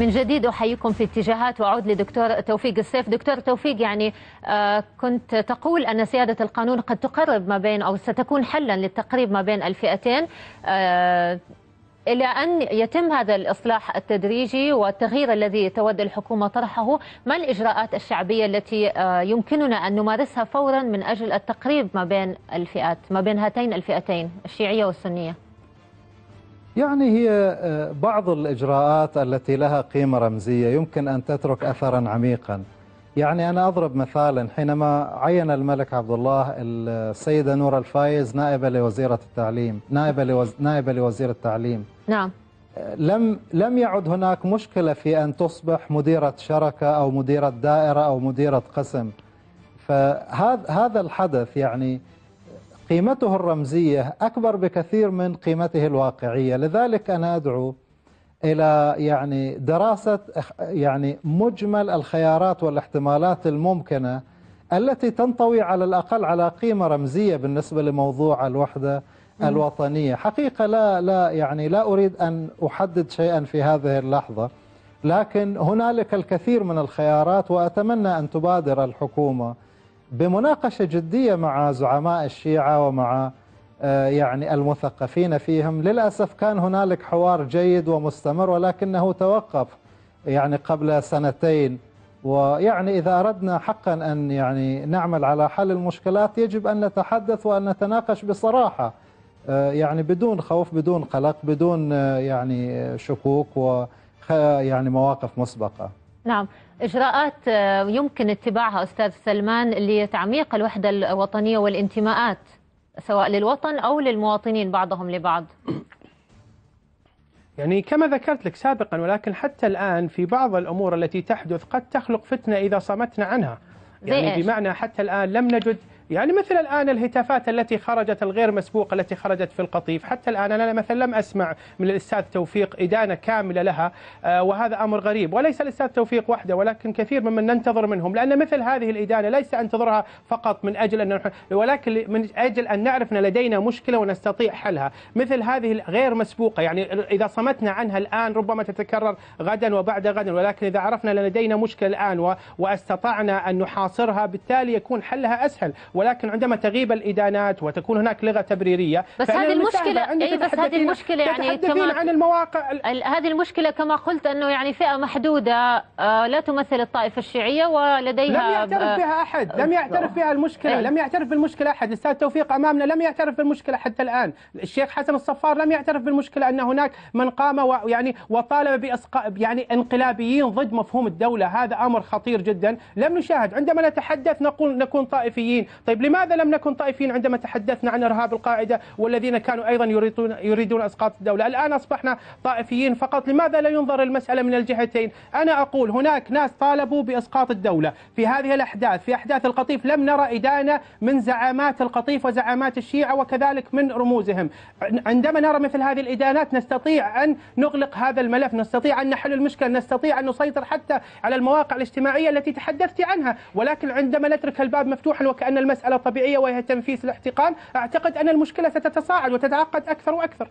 من جديد احييكم في اتجاهات واعود لدكتور توفيق السيف، دكتور توفيق يعني آه، كنت تقول ان سياده القانون قد تقرب ما بين او ستكون حلا للتقريب ما بين الفئتين آه، إلى أن يتم هذا الإصلاح التدريجي والتغيير الذي تود الحكومة طرحه ما الإجراءات الشعبية التي آه، يمكننا أن نمارسها فورا من أجل التقريب ما بين الفئات ما بين هاتين الفئتين الشيعية والسنية يعني هي آه، بعض الإجراءات التي لها قيمة رمزية يمكن أن تترك أثرا عميقا يعني أنا أضرب مثالا حينما عين الملك عبد الله السيدة نور الفايز نائبة لوزيرة التعليم نائبة, لوز... نائبة لوزير التعليم نعم لم لم يعد هناك مشكلة في أن تصبح مديرة شركة أو مديرة دائرة أو مديرة قسم فهذا هذا الحدث يعني قيمته الرمزية أكبر بكثير من قيمته الواقعية لذلك أنا أدعو إلى يعني دراسة يعني مجمل الخيارات والاحتمالات الممكنة التي تنطوي على الأقل على قيمة رمزية بالنسبة لموضوع الوحدة الوطنية حقيقة لا لا يعني لا أريد أن أحدد شيئا في هذه اللحظة لكن هنالك الكثير من الخيارات وأتمنى أن تبادر الحكومة بمناقشة جدية مع زعماء الشيعة ومع آه، يعني المثقفين فيهم للأسف كان هنالك حوار جيد ومستمر ولكنه توقف يعني قبل سنتين ويعني إذا أردنا حقا أن يعني نعمل على حل المشكلات يجب أن نتحدث وأن نتناقش بصراحة آه، يعني بدون خوف بدون قلق بدون آه، يعني شكوك و يعني مواقف مسبقه نعم إجراءات آه، يمكن اتباعها أستاذ سلمان لتعميق الوحدة الوطنية والانتماءات سواء للوطن أو للمواطنين بعضهم لبعض يعني كما ذكرت لك سابقا ولكن حتى الآن في بعض الأمور التي تحدث قد تخلق فتنة إذا صمتنا عنها يعني بمعنى حتى الآن لم نجد يعني مثل الآن الهتافات التي خرجت الغير مسبوقة التي خرجت في القطيف حتى الآن أنا مثلا لم أسمع من الأستاذ توفيق إدانة كاملة لها آه، وهذا أمر غريب وليس الأستاذ توفيق وحده ولكن كثير ممن ننتظر منهم لأن مثل هذه الإدانة ليس أنتظرها فقط من أجل أن ولكن من أجل أن نعرف أن لدينا مشكلة ونستطيع حلها مثل هذه الغير مسبوقة يعني إذا صمتنا عنها الآن ربما تتكرر غدا وبعد غد ولكن إذا عرفنا لدينا مشكلة الآن واستطعنا أن نحاصرها بالتالي يكون حلها أسهل ولكن عندما تغيب الادانات وتكون هناك لغه تبريريه بس هذه المشكله اي بس هذه المشكله يعني كما عن المواقع هذه المشكله كما قلت انه يعني فئه محدوده آه، لا تمثل الطائفه الشيعيه ولديها لم يعترف بها احد آه، لم يعترف بها المشكله إيه. لم يعترف بالمشكله احد الاستاذ توفيق امامنا لم يعترف بالمشكله حتى الان الشيخ حسن الصفار لم يعترف بالمشكله ان هناك من قام ويعني وطالب باسقاء يعني انقلابيين ضد مفهوم الدوله هذا امر خطير جدا لم نشاهد عندما نتحدث نقول نكون طائفيين طيب لماذا لم نكن طائفيين عندما تحدثنا عن إرهاب القاعدة والذين كانوا أيضا يريدون, يريدون إسقاط الدولة الآن أصبحنا طائفيين فقط لماذا لا ينظر المسألة من الجهتين أنا أقول هناك ناس طالبوا بإسقاط الدولة في هذه الأحداث في أحداث القطيف لم نرى إدانة من زعامات القطيف وزعامات الشيعة وكذلك من رموزهم عندما نرى مثل هذه الإدانات نستطيع أن نغلق هذا الملف نستطيع أن نحل المشكلة نستطيع أن نسيطر حتى على المواقع الاجتماعية التي تحدثت عنها ولكن عندما نترك الباب مفتوحا وكأن المسألة مسألة طبيعية وهي تنفيس الاحتقان أعتقد أن المشكلة ستتصاعد وتتعقد أكثر وأكثر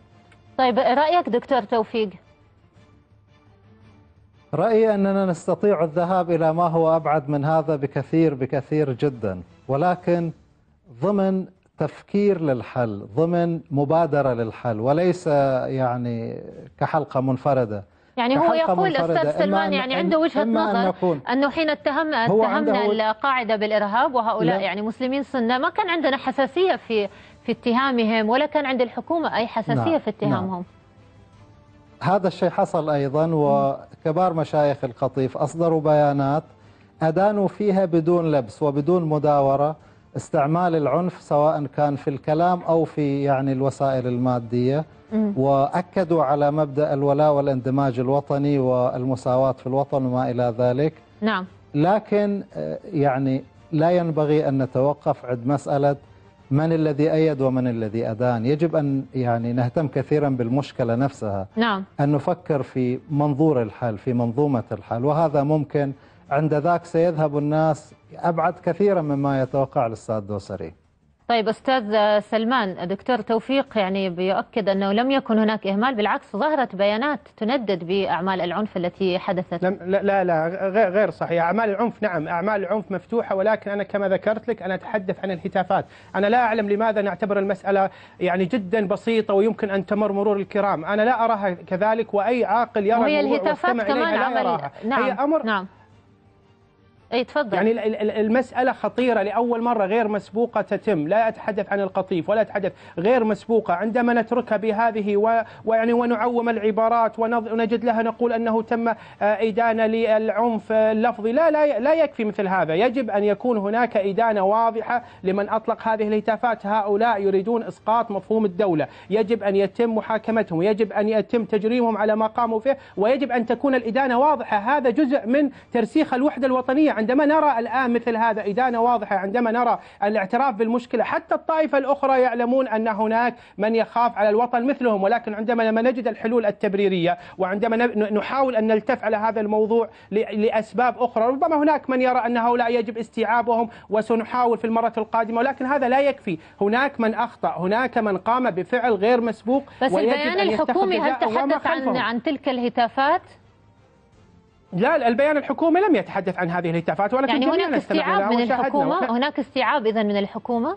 طيب رأيك دكتور توفيق رأيي أننا نستطيع الذهاب إلى ما هو أبعد من هذا بكثير بكثير جدا ولكن ضمن تفكير للحل ضمن مبادرة للحل وليس يعني كحلقة منفردة يعني هو يقول أستاذ سلمان يعني عنده وجهة نظر أن أنه حين اتهم اتهمنا القاعدة بالإرهاب وهؤلاء لا. يعني مسلمين سنة ما كان عندنا حساسية في في اتهامهم ولا كان عند الحكومة أي حساسية نعم. في اتهامهم نعم. هذا الشيء حصل أيضا وكبار مشايخ القطيف أصدروا بيانات أدانوا فيها بدون لبس وبدون مداورة استعمال العنف سواء كان في الكلام أو في يعني الوسائل المادية وأكدوا على مبدأ الولاء والاندماج الوطني والمساواة في الوطن وما إلى ذلك نعم لكن آه، يعني لا ينبغي أن نتوقف عند مسألة من الذي أيد ومن الذي أدان يجب أن يعني نهتم كثيرا بالمشكلة نفسها نعم. أن نفكر في منظور الحل في منظومة الحل وهذا ممكن عند ذاك سيذهب الناس أبعد كثيرا مما يتوقع الأستاذ دوسري طيب استاذ سلمان دكتور توفيق يعني بيؤكد انه لم يكن هناك اهمال بالعكس ظهرت بيانات تندد باعمال العنف التي حدثت لا لا, لا غير صحيح اعمال العنف نعم اعمال العنف مفتوحه ولكن انا كما ذكرت لك انا اتحدث عن الهتافات انا لا اعلم لماذا نعتبر المساله يعني جدا بسيطه ويمكن ان تمر مرور الكرام انا لا اراها كذلك واي عاقل يرى وهي الهتافات كمان عمل نعم هي امر نعم اي تفضل يعني المساله خطيره لاول مره غير مسبوقه تتم لا اتحدث عن القطيف ولا اتحدث غير مسبوقه عندما نتركها بهذه ويعني ونعوم العبارات ونجد لها نقول انه تم آه، ادانه للعنف اللفظي لا لا لا يكفي مثل هذا يجب ان يكون هناك ادانه واضحه لمن اطلق هذه الهتافات هؤلاء يريدون اسقاط مفهوم الدوله يجب ان يتم محاكمتهم يجب ان يتم تجريمهم على ما قاموا فيه ويجب ان تكون الادانه واضحه هذا جزء من ترسيخ الوحده الوطنيه عندما نرى الآن مثل هذا إدانة واضحة عندما نرى الاعتراف بالمشكلة حتى الطائفة الأخرى يعلمون أن هناك من يخاف على الوطن مثلهم ولكن عندما لما نجد الحلول التبريرية وعندما نحاول أن نلتف على هذا الموضوع لأسباب أخرى ربما هناك من يرى أن هؤلاء يجب استيعابهم وسنحاول في المرة القادمة ولكن هذا لا يكفي هناك من أخطأ هناك من قام بفعل غير مسبوق بس البيان الحكومي هل تحدث عن, عن تلك الهتافات؟ لا البيان الحكومي لم يتحدث عن هذه الهتافات ولكن يعني هناك استيعاب من الحكومة هناك استيعاب إذا من الحكومة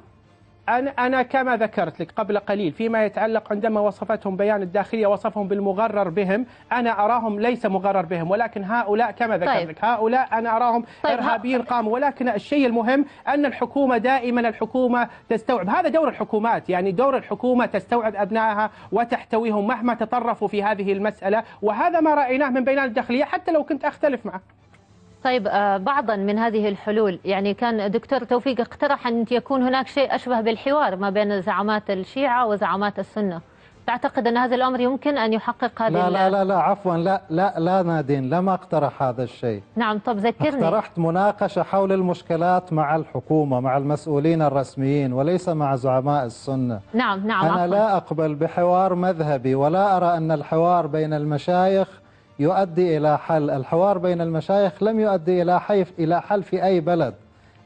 أنا, أنا كما ذكرت لك قبل قليل فيما يتعلق عندما وصفتهم بيان الداخلية وصفهم بالمغرر بهم أنا أراهم ليس مغرر بهم ولكن هؤلاء كما ذكرت طيب. لك هؤلاء أنا أراهم طيب إرهابيين قاموا ولكن الشيء المهم أن الحكومة دائما الحكومة تستوعب هذا دور الحكومات يعني دور الحكومة تستوعب أبنائها وتحتويهم مهما تطرفوا في هذه المسألة وهذا ما رأيناه من بيان الداخلية حتى لو كنت أختلف معه طيب آه، بعضا من هذه الحلول يعني كان دكتور توفيق اقترح أن يكون هناك شيء أشبه بالحوار ما بين زعامات الشيعة وزعامات السنة تعتقد أن هذا الأمر يمكن أن يحقق هذه لا لا لا, لا عفوا لا لا لا نادين لم أقترح هذا الشيء نعم طب ذكرني اقترحت مناقشة حول المشكلات مع الحكومة مع المسؤولين الرسميين وليس مع زعماء السنة نعم نعم أنا عفواً. لا أقبل بحوار مذهبي ولا أرى أن الحوار بين المشايخ يؤدي إلى حل الحوار بين المشايخ لم يؤدي إلى حيف إلى حل في أي بلد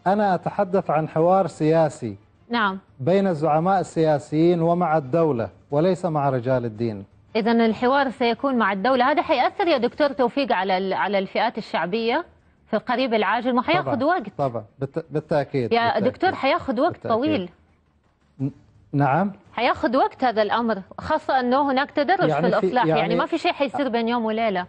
أنا أتحدث عن حوار سياسي نعم بين الزعماء السياسيين ومع الدولة وليس مع رجال الدين إذا الحوار سيكون مع الدولة هذا حيأثر يا دكتور توفيق على على الفئات الشعبية في القريب العاجل ما حياخذ وقت طبعا بالتأكيد يا بالتأكيد. دكتور حياخذ وقت بالتأكيد. طويل نعم هياخذ وقت هذا الامر خاصه انه هناك تدرج يعني في الاصلاح يعني, يعني ما في شيء حيصير بين يوم وليله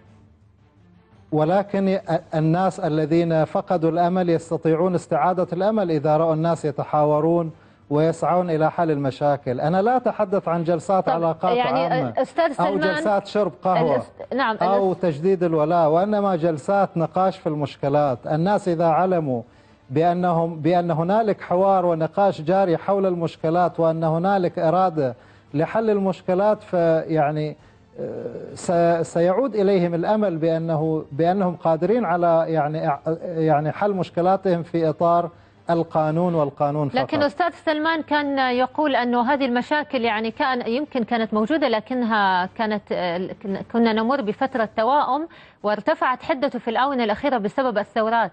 ولكن الناس الذين فقدوا الامل يستطيعون استعاده الامل اذا راوا الناس يتحاورون ويسعون الى حل المشاكل، انا لا اتحدث عن جلسات علاقات يعني عامه أستاذ سلمان او جلسات شرب قهوه الاس... نعم او الاس... تجديد الولاء وانما جلسات نقاش في المشكلات، الناس اذا علموا بأنهم بأن هنالك حوار ونقاش جاري حول المشكلات وأن هنالك إرادة لحل المشكلات فيعني آه، سيعود إليهم الأمل بأنه بأنهم قادرين على يعني يعني حل مشكلاتهم في إطار القانون والقانون فقط لكن أستاذ سلمان كان يقول أنه هذه المشاكل يعني كان يمكن كانت موجودة لكنها كانت آه، كنا نمر بفترة توائم وارتفعت حدته في الآونة الأخيرة بسبب الثورات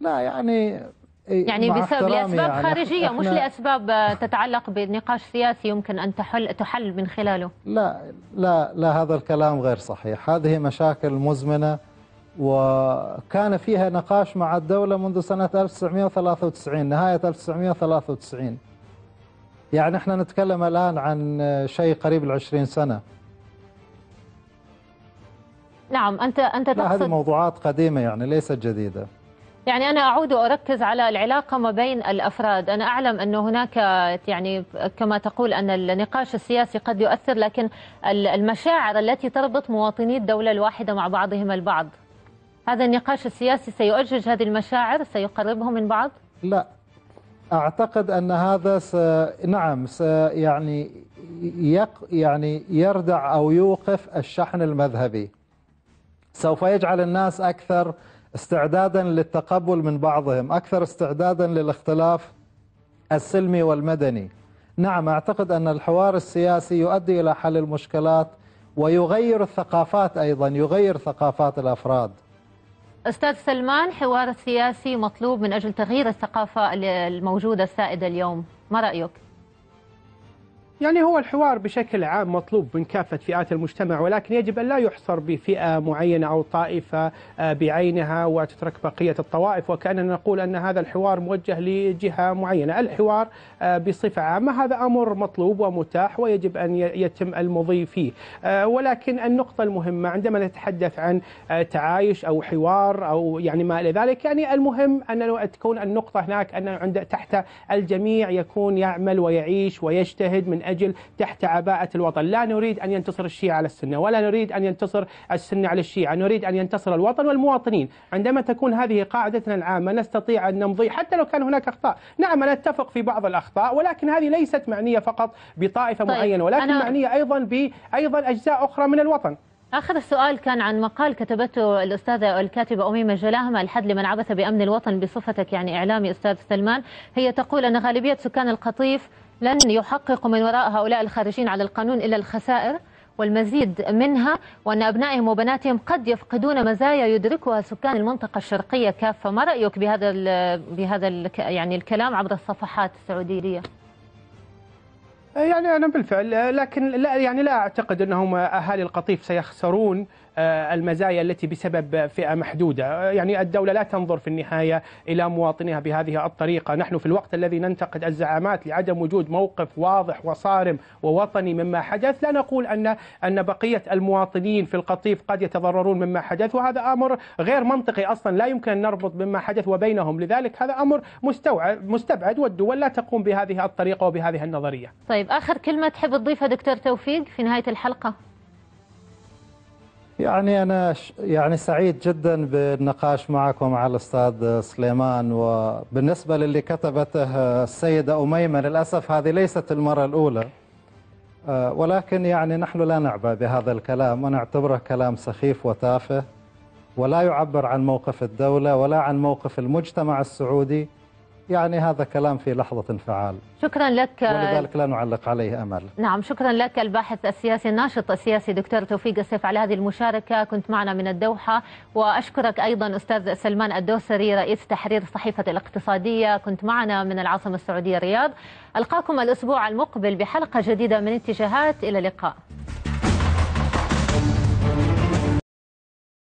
لا يعني إيه، يعني بسبب لاسباب يعني خارجيه مش لاسباب آه، تتعلق بنقاش سياسي يمكن ان تحل تحل من خلاله لا لا لا هذا الكلام غير صحيح هذه مشاكل مزمنه وكان فيها نقاش مع الدوله منذ سنه 1993 نهايه 1993 يعني احنا نتكلم الان عن شيء قريب ال 20 سنه نعم انت انت تقصد لا هذه موضوعات قديمه يعني ليست جديده يعني أنا أعود وأركز على العلاقة ما بين الأفراد أنا أعلم أن هناك يعني كما تقول أن النقاش السياسي قد يؤثر لكن المشاعر التي تربط مواطني الدولة الواحدة مع بعضهم البعض هذا النقاش السياسي سيؤجج هذه المشاعر سيقربهم من بعض لا أعتقد أن هذا س... نعم س... يعني يق... يعني يردع أو يوقف الشحن المذهبي سوف يجعل الناس أكثر استعدادا للتقبل من بعضهم أكثر استعدادا للاختلاف السلمي والمدني نعم أعتقد أن الحوار السياسي يؤدي إلى حل المشكلات ويغير الثقافات أيضا يغير ثقافات الأفراد أستاذ سلمان حوار سياسي مطلوب من أجل تغيير الثقافة الموجودة السائدة اليوم ما رأيك؟ يعني هو الحوار بشكل عام مطلوب من كافة فئات المجتمع ولكن يجب أن لا يحصر بفئة معينة أو طائفة آه، بعينها وتترك بقية الطوائف وكأننا نقول أن هذا الحوار موجه لجهة معينة الحوار آه، بصفة عامة هذا أمر مطلوب ومتاح ويجب أن يتم المضي فيه آه، ولكن النقطة المهمة عندما نتحدث عن تعايش أو حوار أو يعني ما إلى ذلك يعني المهم أن تكون النقطة هناك أن عند تحت الجميع يكون يعمل ويعيش ويجتهد من أجل تحت عباءة الوطن لا نريد أن ينتصر الشيعة على السنة ولا نريد أن ينتصر السنة على الشيعة نريد أن ينتصر الوطن والمواطنين عندما تكون هذه قاعدتنا العامة نستطيع أن نمضي حتى لو كان هناك أخطاء نعم أنا أتفق في بعض الأخطاء ولكن هذه ليست معنية فقط بطائفة طيب معينة ولكن أنا... معنية أيضا بأيضا أجزاء أخرى من الوطن آخر السؤال كان عن مقال كتبته الأستاذة الكاتبة أميمة جلاهمة الحد لمن عبث بأمن الوطن بصفتك يعني إعلامي أستاذ سلمان هي تقول أن غالبية سكان القطيف لن يحقق من وراء هؤلاء الخارجين على القانون إلا الخسائر والمزيد منها وأن أبنائهم وبناتهم قد يفقدون مزايا يدركها سكان المنطقة الشرقية كافة ما رأيك بهذا بهذا يعني الكلام عبر الصفحات السعودية؟ يعني انا بالفعل لكن لا يعني لا اعتقد انهم اهالي القطيف سيخسرون آه، المزايا التي بسبب فئة محدودة آه، يعني الدولة لا تنظر في النهاية إلى مواطنيها بهذه الطريقة نحن في الوقت الذي ننتقد الزعامات لعدم وجود موقف واضح وصارم ووطني مما حدث لا نقول أن أن بقية المواطنين في القطيف قد يتضررون مما حدث وهذا أمر غير منطقي أصلا لا يمكن أن نربط بما حدث وبينهم لذلك هذا أمر مستوعب مستبعد والدول لا تقوم بهذه الطريقة وبهذه النظرية طيب آخر كلمة تحب تضيفها دكتور توفيق في نهاية الحلقة يعني أنا يعني سعيد جدا بالنقاش معكم ومع الأستاذ سليمان وبالنسبة للي كتبته السيدة أميمة للأسف هذه ليست المرة الأولى آه، ولكن يعني نحن لا نعبأ بهذا الكلام ونعتبره كلام سخيف وتافه ولا يعبر عن موقف الدولة ولا عن موقف المجتمع السعودي يعني هذا كلام في لحظة انفعال شكرا لك ولذلك لا نعلق عليه أمل نعم شكرا لك الباحث السياسي الناشط السياسي دكتور توفيق السيف على هذه المشاركة كنت معنا من الدوحة وأشكرك أيضا أستاذ سلمان الدوسري رئيس تحرير صحيفة الاقتصادية كنت معنا من العاصمة السعودية الرياض ألقاكم الأسبوع المقبل بحلقة جديدة من اتجاهات إلى اللقاء